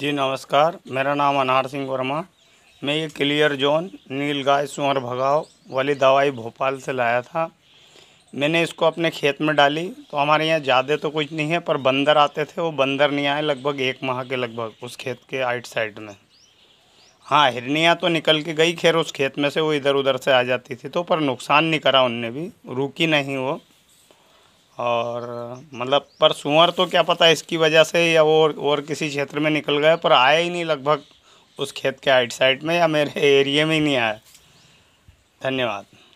जी नमस्कार मेरा नाम अनार सिंह वर्मा मैं ये क्लियर जोन नील गाय सुअर भगाव वाली दवाई भोपाल से लाया था मैंने इसको अपने खेत में डाली तो हमारे यहाँ ज़्यादा तो कुछ नहीं है पर बंदर आते थे वो बंदर नहीं आए लगभग एक माह के लगभग उस खेत के आइट साइड में हाँ हिरनियाँ तो निकल के गई खैर उस खेत में से वो इधर उधर से आ जाती थी तो पर नुकसान नहीं करा उनने भी रुकी नहीं वो और मतलब पर सुअर तो क्या पता इसकी वजह से या और और किसी क्षेत्र में निकल गए पर आया ही नहीं लगभग उस खेत के आइट साइड में या मेरे एरिए में ही नहीं आया धन्यवाद